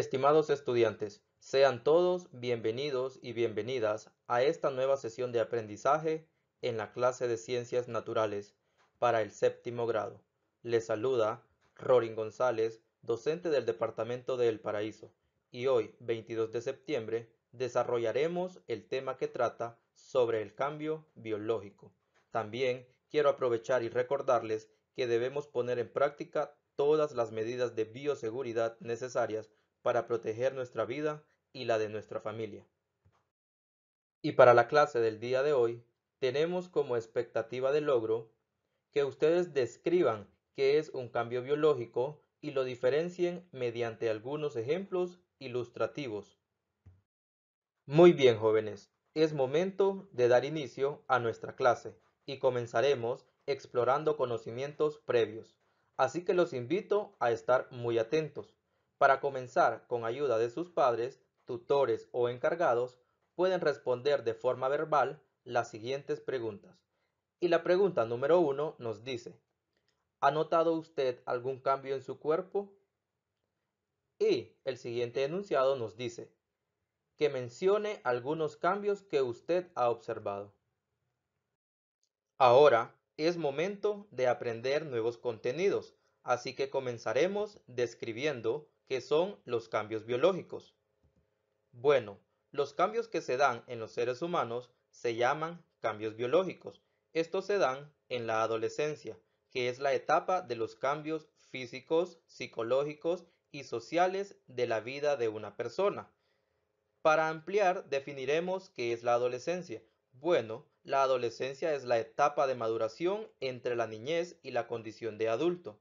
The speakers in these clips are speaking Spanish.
Estimados estudiantes, sean todos bienvenidos y bienvenidas a esta nueva sesión de aprendizaje en la clase de Ciencias Naturales para el séptimo grado. Les saluda Rorin González, docente del Departamento de El Paraíso, y hoy, 22 de septiembre, desarrollaremos el tema que trata sobre el cambio biológico. También quiero aprovechar y recordarles que debemos poner en práctica todas las medidas de bioseguridad necesarias para proteger nuestra vida y la de nuestra familia. Y para la clase del día de hoy, tenemos como expectativa de logro que ustedes describan qué es un cambio biológico y lo diferencien mediante algunos ejemplos ilustrativos. Muy bien, jóvenes, es momento de dar inicio a nuestra clase y comenzaremos explorando conocimientos previos. Así que los invito a estar muy atentos. Para comenzar, con ayuda de sus padres, tutores o encargados, pueden responder de forma verbal las siguientes preguntas. Y la pregunta número uno nos dice, ¿ha notado usted algún cambio en su cuerpo? Y el siguiente enunciado nos dice, que mencione algunos cambios que usted ha observado. Ahora es momento de aprender nuevos contenidos, así que comenzaremos describiendo que son los cambios biológicos. Bueno, los cambios que se dan en los seres humanos se llaman cambios biológicos. Estos se dan en la adolescencia, que es la etapa de los cambios físicos, psicológicos y sociales de la vida de una persona. Para ampliar, definiremos qué es la adolescencia. Bueno, la adolescencia es la etapa de maduración entre la niñez y la condición de adulto.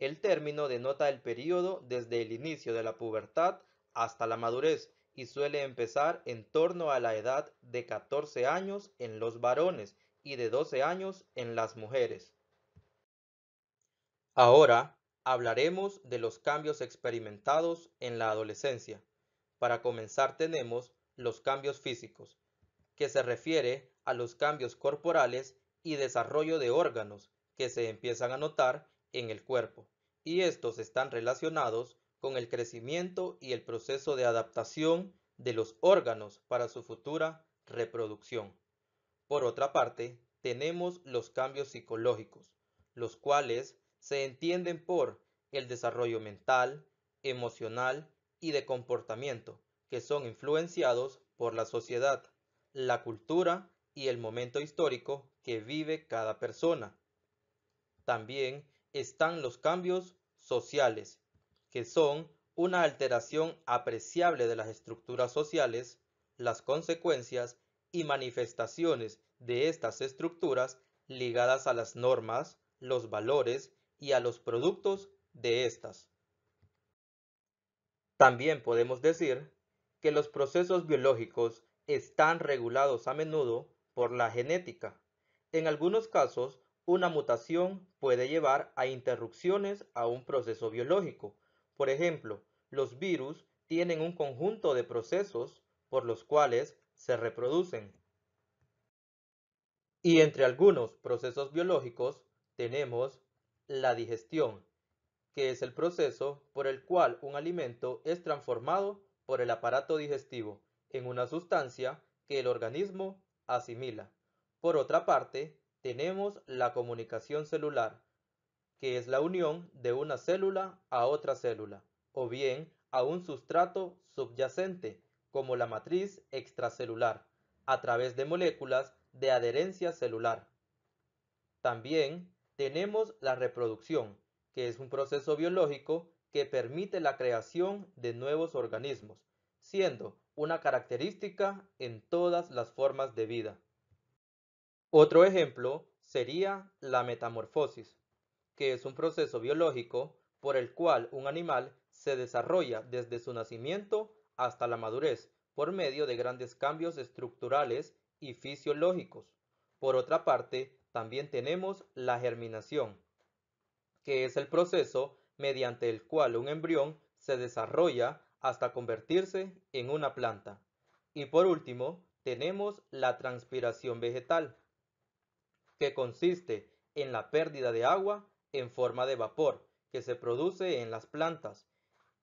El término denota el periodo desde el inicio de la pubertad hasta la madurez y suele empezar en torno a la edad de 14 años en los varones y de 12 años en las mujeres. Ahora hablaremos de los cambios experimentados en la adolescencia. Para comenzar tenemos los cambios físicos, que se refiere a los cambios corporales y desarrollo de órganos que se empiezan a notar en el cuerpo y estos están relacionados con el crecimiento y el proceso de adaptación de los órganos para su futura reproducción. Por otra parte, tenemos los cambios psicológicos, los cuales se entienden por el desarrollo mental, emocional y de comportamiento, que son influenciados por la sociedad, la cultura y el momento histórico que vive cada persona. También están los cambios sociales, que son una alteración apreciable de las estructuras sociales, las consecuencias y manifestaciones de estas estructuras ligadas a las normas, los valores y a los productos de estas. También podemos decir que los procesos biológicos están regulados a menudo por la genética, en algunos casos una mutación puede llevar a interrupciones a un proceso biológico. Por ejemplo, los virus tienen un conjunto de procesos por los cuales se reproducen. Y entre algunos procesos biológicos tenemos la digestión, que es el proceso por el cual un alimento es transformado por el aparato digestivo en una sustancia que el organismo asimila. Por otra parte, tenemos la comunicación celular, que es la unión de una célula a otra célula, o bien a un sustrato subyacente, como la matriz extracelular, a través de moléculas de adherencia celular. También tenemos la reproducción, que es un proceso biológico que permite la creación de nuevos organismos, siendo una característica en todas las formas de vida. Otro ejemplo sería la metamorfosis, que es un proceso biológico por el cual un animal se desarrolla desde su nacimiento hasta la madurez por medio de grandes cambios estructurales y fisiológicos. Por otra parte, también tenemos la germinación, que es el proceso mediante el cual un embrión se desarrolla hasta convertirse en una planta. Y por último, tenemos la transpiración vegetal, que consiste en la pérdida de agua en forma de vapor que se produce en las plantas,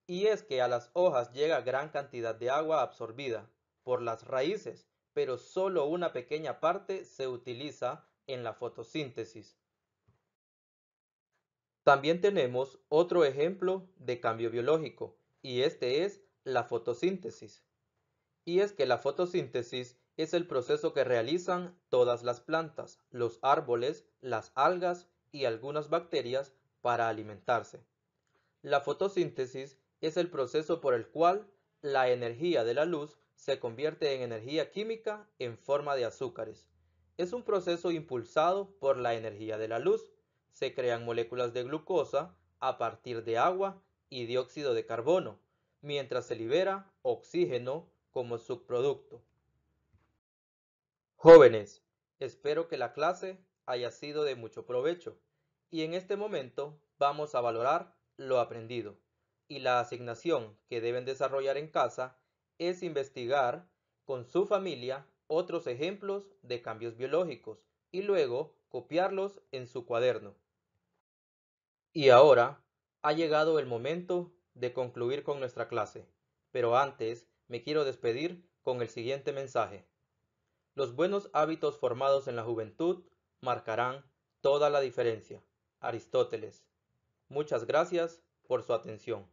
y es que a las hojas llega gran cantidad de agua absorbida por las raíces, pero solo una pequeña parte se utiliza en la fotosíntesis. También tenemos otro ejemplo de cambio biológico, y este es la fotosíntesis. Y es que la fotosíntesis es el proceso que realizan todas las plantas, los árboles, las algas y algunas bacterias para alimentarse. La fotosíntesis es el proceso por el cual la energía de la luz se convierte en energía química en forma de azúcares. Es un proceso impulsado por la energía de la luz. Se crean moléculas de glucosa a partir de agua y dióxido de carbono, mientras se libera oxígeno como subproducto. Jóvenes, espero que la clase haya sido de mucho provecho y en este momento vamos a valorar lo aprendido y la asignación que deben desarrollar en casa es investigar con su familia otros ejemplos de cambios biológicos y luego copiarlos en su cuaderno. Y ahora ha llegado el momento de concluir con nuestra clase, pero antes me quiero despedir con el siguiente mensaje. Los buenos hábitos formados en la juventud marcarán toda la diferencia. Aristóteles. Muchas gracias por su atención.